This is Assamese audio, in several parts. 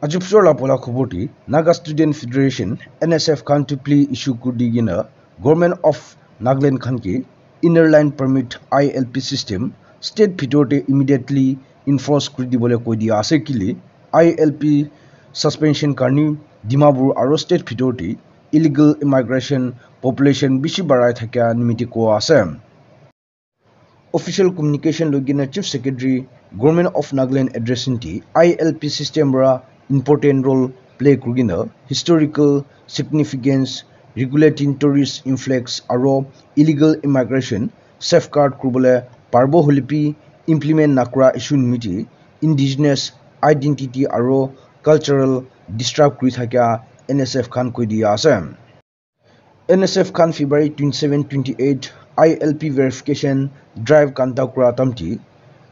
Ajibsola Pola Kuboti, Naga Student Federation, NSF Kantipli Ishukudigina, Government of Nagaland Kanke, Inner Line Permit ILP System, State Pitote immediately enforce Kudibole Kodi Asekili, ILP Suspension Karni, Dimabur Aro State Pitote, Illegal Immigration Population Bishibarai Thaka Nimitiko Asem. Official Communication Logina Chief Secretary, Government of Nagaland Addressing T, ILP System Ra important role play kurgina historical significance regulating tourist influx aro illegal immigration safeguard kurbole parbo hulipi implement nakura issue miti indigenous identity aro cultural disrupt kuri thakya nsf khan koi diya ase nsf khan february 27 28 ilp verification drive kanta kura tamti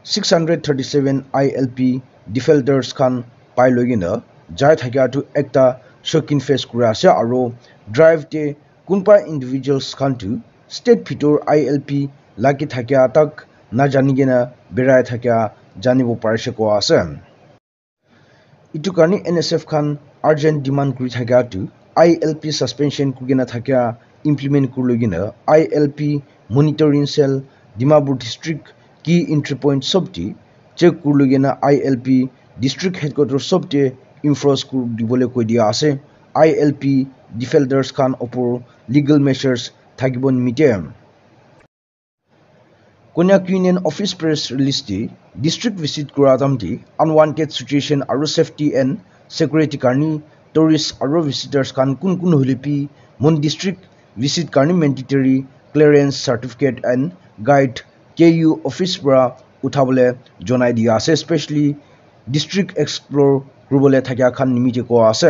637 ilp defaulters khan পাই লৈ কিনে যাই থাকাটো এটা চকিন ফেচ কৰা আছে আৰু ড্ৰাইভটোৱে কোনোবা ইণ্ডিভিজুৱেলছ খানটো ষ্টেট ভিতৰ আই এল পি লাগি থাকা তাক নাজানি কিনে বেৰাই থকা জানিব পাৰিছে কোৱা আছে এইটো কাৰণে এন এছ এফ খান আৰ্জেণ্ট ডিমাণ্ড কৰি থকাটো আই এল পি ছাছপেনশ্যন কৰি কিনে থকা ইমপ্লিমেণ্ট কৰি লৈ কিনে I L P monitoring cell Dimapur district কি এণ্ট্ৰি পইণ্ট চবটি চেক কৰি লৈ কিনে I L P district headquarter চবতে ইনফ্ৰাষ্ট্ৰাকচাৰ দিবলৈ কৈ দিয়া আছে আই এল পি ডিফেল্ডাৰ্ছ খান ওপৰ লিগেল মেচাৰ্ছ থাকিব নিমিতে কন্যাক ইউনিয়ন অফিচ প্ৰেছ ৰিলিজটি ডিষ্ট্ৰিক্ট ভিজিট কৰা তামটি আনৱান্টেড চিটুৱেশ্যন আৰু চেফটি এণ্ড চেকুৰিটি কাৰণী টুৰিষ্ট আৰু ভিজিটাৰ্ছ খান কোন কোন হলিপি মোন ডিষ্ট্ৰিক্ট ভিজিট কাৰণী mandatory clearance certificate and guide K U office পৰা উঠাবলৈ জনাই দিয়া আছে স্পেচিয়েলি ডিষ্ট্ৰিক্ট এক্সপ্ল'ৰ কৰিবলৈ থাকিয়াখন নিমিতে কোৱা আছে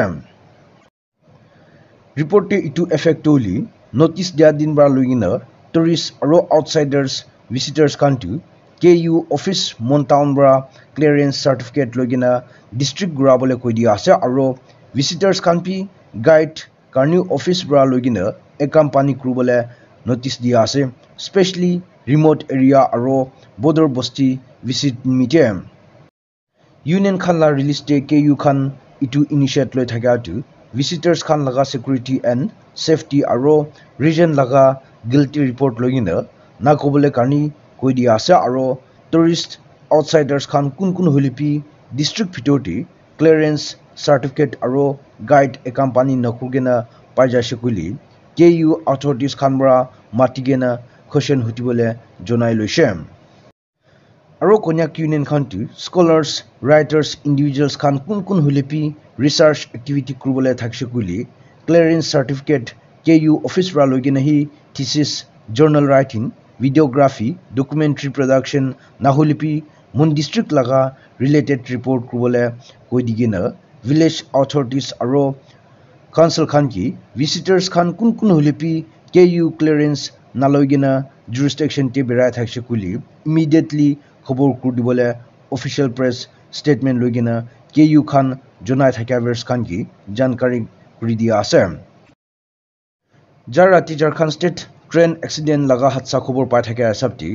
ৰিপৰ্টে ইটো এফেক্ট হ'লে নটিছ দিয়া দিনবাৰ লৈ কিনে টুৰিষ্ট আৰু আউটচাইডাৰ্ছ ভিজিটাৰ্ছ কাউণ্টিও কে ইউ অফিচ মনটাউন পৰা ক্লিয়াৰেন্স চাৰ্টিফিকেট লৈ কিনে ডিষ্ট্ৰিক্ট ঘূৰাবলৈ কৈ দিয়া আছে আৰু ভিজিটাৰ্ছ কাউণ্টি গাইড কাৰ্ণিও অফিচ পৰা লৈ কিনে একাম পানী কৰিবলৈ নটিছ দিয়া আছে স্পেচিয়েলি ৰিম'ট এৰিয়া আৰু বডৰ বস্তি ভিজিট নিমিতে ইউনিয়ন খান লা রিল ইস্টেট কে ইউ খান ইটু ইনিশিয়েট লৈ থাকে আটু ভিজিটার্স খান লাগা সিকিউরিটি এন্ড সেফটি আর রিজন লাগা গিলটি রিপোর্ট লই কিনে না কবলে কারণে কই দিয়া আছে আর টুরিস্ট আউটসাইডার্স খান কোন কোন হলিপি ডিস্ট্রিক্ট ভিতরটি ক্লিয়ারেন্স সার্টিফিকেট আর গাইড একাম্পানি নকুগে না পাই যাইছে কইলি কে ইউ অথরিটিস খান বরা মাতিগে না খসেন হুটিবলে জনাই লৈছে আৰু কন্যাক ইউনিয়নখনটো স্কলাৰ্ছ ৰাইটাৰ্ছ ইণ্ডিভিজুৱেলছ খান কোন কোন হুলেপি ৰিচাৰ্চ এক্টিভিটি কৰিবলৈ থাকিছে বুলি ক্লিয়াৰেন্স চাৰ্টিফিকেট কে ইউ অফিচৰ পৰা লৈ কিনে সি thesis journal writing videography documentary production নাহুলিপি মোন ডিষ্ট্ৰিক্ট লগা ৰিলেটেড ৰিপৰ্ট কৰিবলৈ কৈ দি কিনে ভিলেজ অথৰিটিছ আৰু কাউঞ্চিল খান কি ভিজিটাৰ্ছ খান কোন কোন হুলেপি কে ইউ ক্লিয়াৰেন্স নালৈ কিনে জুৰিষ্টেকশ্যনটি বেৰাই থাকিছে বুলি ইমিডিয়েটলি খবৰবোৰ দিবলৈ অফিচিয়েল প্রেস স্টেটমেন্ট লই কিনা কে ইউ খান জোনাই খান কি জানকাৰী কৰি দিয়া আছে যার রাতে ঝাড়খণ্ড স্টেট ট্রেন এক্সিডেন্ট লাগা হাদসা খবর পাই থাকে হিসাবটি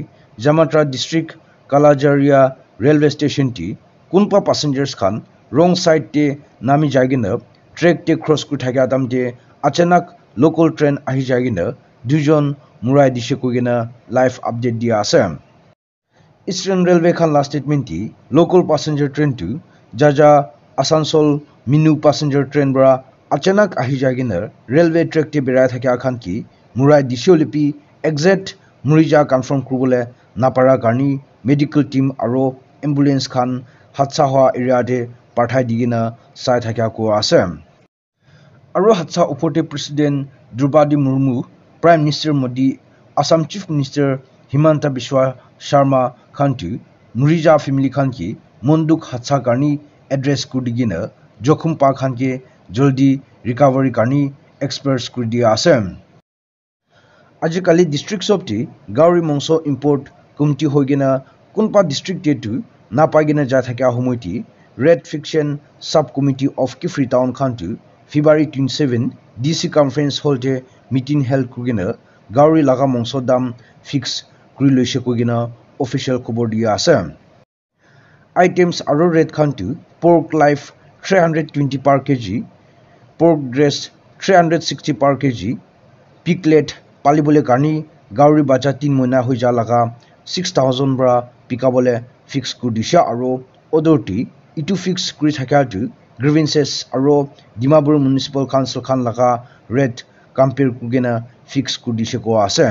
জামাত্রা ডিস্ট্রিক্ট কালাজারিয়া রেলওয়ে স্টেশনটি কোনপা পেচেঞ্জাৰ্ছ খান ৰং সাইডতে নামি যায় কিনে ট্ৰেকতে ক্রস কৰি থাকে আটামতে আচানক লোকাল ট্রেন আহি যায় কিনে দুজন মুরাই দিছে কৈ কিনা লাইভ আপডেট দিয়া আছে ইষ্টাৰ্ণ ৰেলৱে খান লাষ্ট ষ্টেটমেণ্টটি লোকেল পাছেঞ্জাৰ ট্ৰেইনটো যা যা আছানসোল মিনু পাছেঞ্জাৰ ট্ৰেইন পৰা আচানক আহি যায় কিনে ৰেলৱে ট্ৰেকটি বেৰাই থাকে আখান কি মূৰাই দিছিঅ' লিপি একজেক্ট মৰিজা কনফাৰ্ম কৰিবলৈ নাপাৰা কাৰণে মেডিকেল টীম আৰু এম্বুলেঞ্চ খান হাদচা হোৱা এৰিয়াতে পাঠাই দি কিনে চাই থকা কোৱা আছে আৰু হাদচা ওপৰতে president Draupadi Murmu prime minister Modi Assam chief minister Himanta Biswa Sarma Khantu, Nurija family Khanki, Monduk Hatsa Karni address পা খানকে জলদি Joldi recovery Karni, করে দিয়ে Asem. আজিকালি ডিষ্ট্ৰিক্ট চবটি গাঁৱৰ মাংস ইম্পৰ্ট কমটি হৈ কিনে কোনপা না পাই কিনে যা থাকে সময়টি rate fixation sub committee of Kiphire town খানটি February twenty seven DC conference হলটে মিটিং হেল্প করে কিনে গাঁৱৰ লগা মাংস দাম ফিক্স করে লৈছে কই কিনে অফিচিয়েল খবৰ দিয়া আছে আইটেমছ আৰু ৰেড খানটো pork live three hundred twenty per K G pork dressed three hundred sixty per K G পিকলেট পালিবলৈ কাৰণে গাঁৱৰী বাজাৰ তিনি মইনা হৈ যা লগা ছিক্স থাউজেণ্ড পৰা পিকাবলৈ ফিক্স কৰি দিছে আৰু অদৰটি ইটো ফিক্স কৰি থকাটো গ্ৰিভিনচেছ আৰু ডিমাপুৰ মিউনিচিপেল কাউঞ্চিলখন লগা ৰেট কম্পেয়াৰ কৰি কিনে ফিক্স কৰি দিছে কোৱা আছে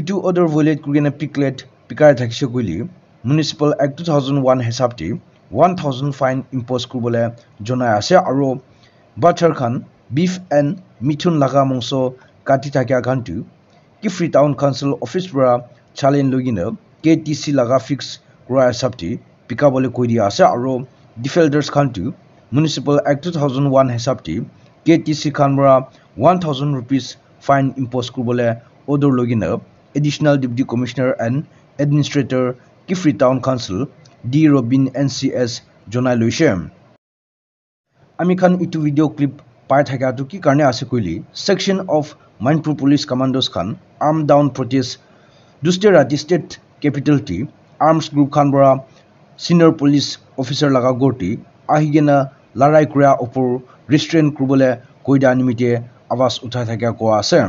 ইটো অৰ্ডাৰ ৱেলেট কৰি কিনে পিকলেট পিকাই থাকিছে বুলি municipal act two thousand one হিচাপ ওৱান থাউজেণ্ড ফাইন ইম্প'জ কৰিবলৈ জনাই আছে আৰু বাটাৰ খান বিফ এণ্ড মিথুন লগা মাংস কাটি থকা খানটো কিফ্ৰি টাউন কাউঞ্চিল অফিচ পৰা চালেন লৈ কিনে কে টি চি লগা ফিক্স কৰা হিচাপটি পিকাবলৈ কৈ দিয়া আছে আৰু ডিফেল্ডাৰ্ছ খানটো municipal act two thousand one হিচাপটি কে টি চি খান পৰা one thousand rupees fine impose কৰিবলৈ অৰ্ডাৰ লৈ কিনে additional deputy commissioner and administrator kifri town council d robin ncs jonai loise ami khan itu video clip pai thaka tu ki karne ase koili section of mainpur police commandos khan arm down protest duster at state capital t arms group khan bora senior police officer laga gorti ahigena larai kura upor restrain kurbole koida animite আৱাজ উঠাই থাকে কোৱা আছে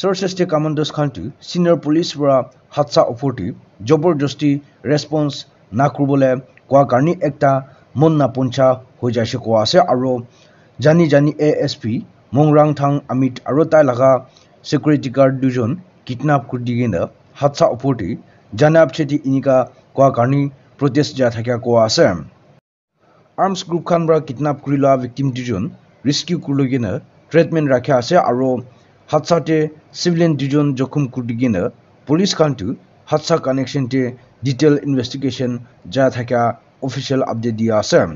সৰ্বশ্ৰেষ্ঠ কামাণ্ডোজ খানটো চীনৰ পুলিচ পৰা হাতচা ওপৰতে জবৰদস্তি ৰেছপন্স নাকৰিবলৈ কোৱা কাৰণে এটা মন নাপঞ্চা হৈ যাইছে কোৱা আছে আৰু জানি জানি এ এছ পি মংৰাং থাং আমিত আৰু তাই লগা ছিকিউৰিটি গাৰ্ড দুজন কিডনাপ কৰি দি কিনে হাতচা ওপৰতে জানাব চেটি ইনিকা কোৱা কাৰণে প্ৰটেষ্ট যাই থাকে কোৱা আছে আৰ্মছ গ্ৰুপখন পৰা কিডনাপ কৰি লোৱা ভিক্টিম দুজন ৰিস্কিউ কৰি ট্ৰিটমেণ্ট ৰাখি আছে আৰু हादसाटे सिविलियन दुजन जोखम कुर्दिगिनो पुलिस खान्थु हादसा कानेक्शनटे डिटेल इन्वेस्टिगेशन जा थाका অফিসিয়াল আপডেট দিয়ে আছে